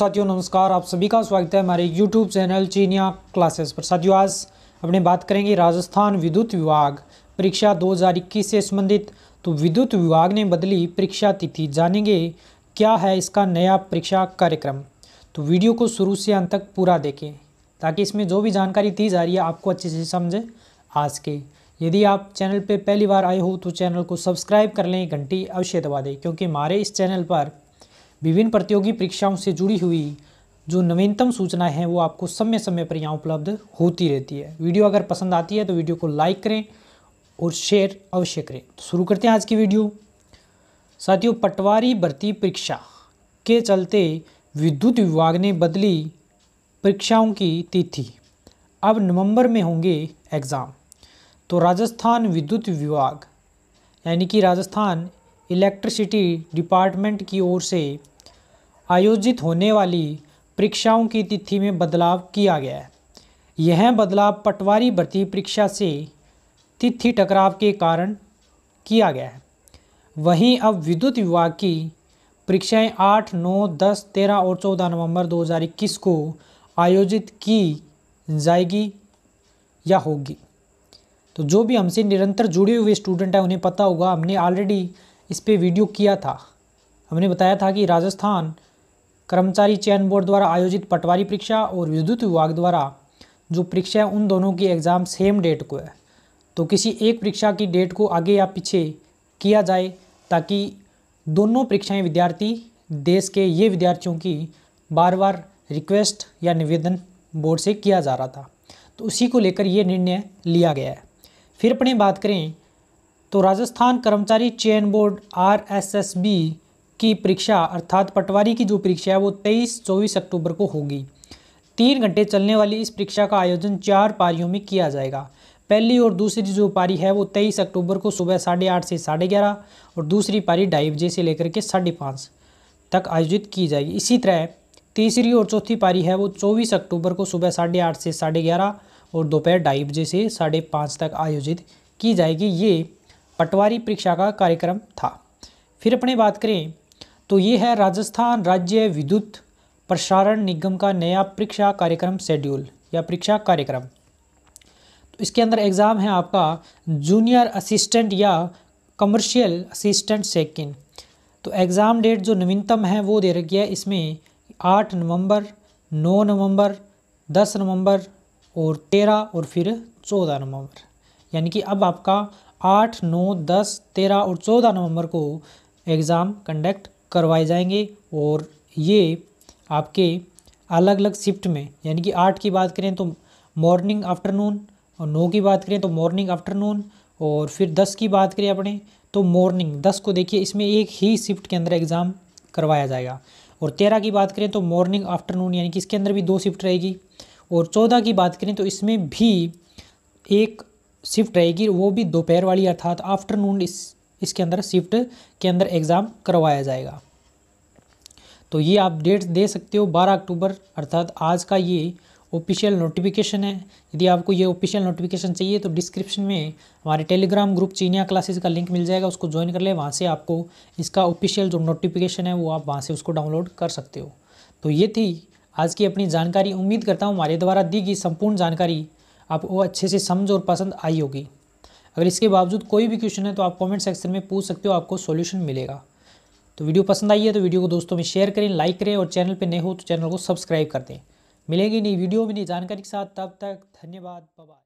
साथियों नमस्कार आप सभी का स्वागत है हमारे यूट्यूब चैनल चीनिया क्लासेस पर साथियों आज अपने बात करेंगे राजस्थान विद्युत विभाग परीक्षा 2021 से संबंधित तो विद्युत विभाग ने बदली परीक्षा तिथि जानेंगे क्या है इसका नया परीक्षा कार्यक्रम तो वीडियो को शुरू से अंत तक पूरा देखें ताकि इसमें जो भी जानकारी दी जा रही है आपको अच्छे से समझ आ सके यदि आप चैनल पर पहली बार आए हो तो चैनल को सब्सक्राइब कर लें घंटी अवश्य दबा दें क्योंकि हमारे इस चैनल पर विभिन्न प्रतियोगी परीक्षाओं से जुड़ी हुई जो नवीनतम सूचनाएं हैं वो आपको समय समय पर यहाँ उपलब्ध होती रहती है वीडियो अगर पसंद आती है तो वीडियो को लाइक करें और शेयर अवश्य करें तो शुरू करते हैं आज की वीडियो साथियों पटवारी भर्ती परीक्षा के चलते विद्युत विभाग ने बदली परीक्षाओं की तिथि अब नवंबर में होंगे एग्ज़ाम तो राजस्थान विद्युत विभाग यानी कि राजस्थान इलेक्ट्रिसिटी डिपार्टमेंट की ओर से आयोजित होने वाली परीक्षाओं की तिथि में बदलाव किया गया है यह बदलाव पटवारी भर्ती परीक्षा से तिथि टकराव के कारण किया गया है वहीं अब विद्युत विभाग की परीक्षाएं 8, 9, 10, 13 और 14 नवंबर 2021 को आयोजित की जाएगी या होगी तो जो भी हमसे निरंतर जुड़े हुए स्टूडेंट हैं उन्हें पता होगा हमने ऑलरेडी इस पर वीडियो किया था हमने बताया था कि राजस्थान कर्मचारी चयन बोर्ड द्वारा आयोजित पटवारी परीक्षा और विद्युत विभाग द्वारा जो परीक्षा है उन दोनों की एग्ज़ाम सेम डेट को है तो किसी एक परीक्षा की डेट को आगे या पीछे किया जाए ताकि दोनों परीक्षाएं विद्यार्थी देश के ये विद्यार्थियों की बार बार रिक्वेस्ट या निवेदन बोर्ड से किया जा रहा था तो उसी को लेकर ये निर्णय लिया गया है फिर अपने बात करें तो राजस्थान कर्मचारी चयन board R S S B की परीक्षा अर्थात पटवारी की जो परीक्षा है वो तेईस चौबीस अक्टूबर को होगी तीन घंटे चलने वाली इस परीक्षा का आयोजन चार पारियों में किया जाएगा पहली और दूसरी जो पारी है वो तेईस अक्टूबर को सुबह साढ़े आठ से साढ़े ग्यारह और दूसरी पारी ढाई बजे से लेकर के साढ़े पाँच तक आयोजित की जाएगी इसी तरह तीसरी और चौथी पारी है वो चौबीस अक्टूबर को सुबह साढ़े आठ से साढ़े ग्यारह और दोपहर ढाई बजे से साढ़े पाँच तक आयोजित की जाएगी ये पटवारी परीक्षा का कार्यक्रम था फिर अपने बात करें तो ये है राजस्थान राज्य विद्युत प्रसारण निगम का नया परीक्षा कार्यक्रम शेड्यूल या परीक्षा कार्यक्रम तो इसके अंदर एग्ज़ाम है आपका जूनियर असिस्टेंट या कमर्शियल असिस्टेंट सेकिन तो एग्ज़ाम डेट जो नवीनतम है वो दे रखी है इसमें आठ नवंबर नौ नवंबर दस नवंबर और तेरह और फिर चौदह नवंबर यानी कि अब आपका आठ नौ दस तेरह और चौदह नवंबर को एग्ज़ाम कंडक्ट करवाए जाएंगे और ये आपके अलग अलग शिफ्ट में यानी कि आठ की बात करें तो मॉर्निंग आफ्टरनून और नौ की बात करें तो मॉर्निंग आफ्टरनून और फिर दस की बात करें अपने तो मॉर्निंग दस को देखिए इसमें एक ही शिफ्ट के अंदर एग्ज़ाम करवाया जाएगा और तेरह की बात करें तो मॉर्निंग आफ्टरनून यानी कि इसके अंदर भी दो शिफ्ट रहेगी और चौदह की बात करें तो इसमें भी एक शिफ्ट रहेगी वो भी दोपहर वाली अर्थात आफ्टरनून इस इसके अंदर शिफ्ट के अंदर एग्ज़ाम करवाया जाएगा तो ये आप डेट दे सकते हो 12 अक्टूबर अर्थात आज का ये ऑफिशियल नोटिफिकेशन है यदि आपको ये ऑफिशियल नोटिफिकेशन चाहिए तो डिस्क्रिप्शन में हमारे टेलीग्राम ग्रुप चीनिया क्लासेस का लिंक मिल जाएगा उसको ज्वाइन कर ले वहाँ से आपको इसका ऑफिशियल जो नोटिफिकेशन है वो आप वहाँ से उसको डाउनलोड कर सकते हो तो ये थी आज की अपनी जानकारी उम्मीद करता हूँ हमारे द्वारा दी गई संपूर्ण जानकारी आप वो अच्छे से समझ और पसंद आई होगी अगर इसके बावजूद कोई भी क्वेश्चन है तो आप कमेंट सेक्शन में पूछ सकते हो आपको सॉल्यूशन मिलेगा तो वीडियो पसंद आई है तो वीडियो को दोस्तों में शेयर करें लाइक करें और चैनल पर नए हो तो चैनल को सब्सक्राइब कर दें मिलेगी नई वीडियो में नई जानकारी के साथ तब तक धन्यवाद बाय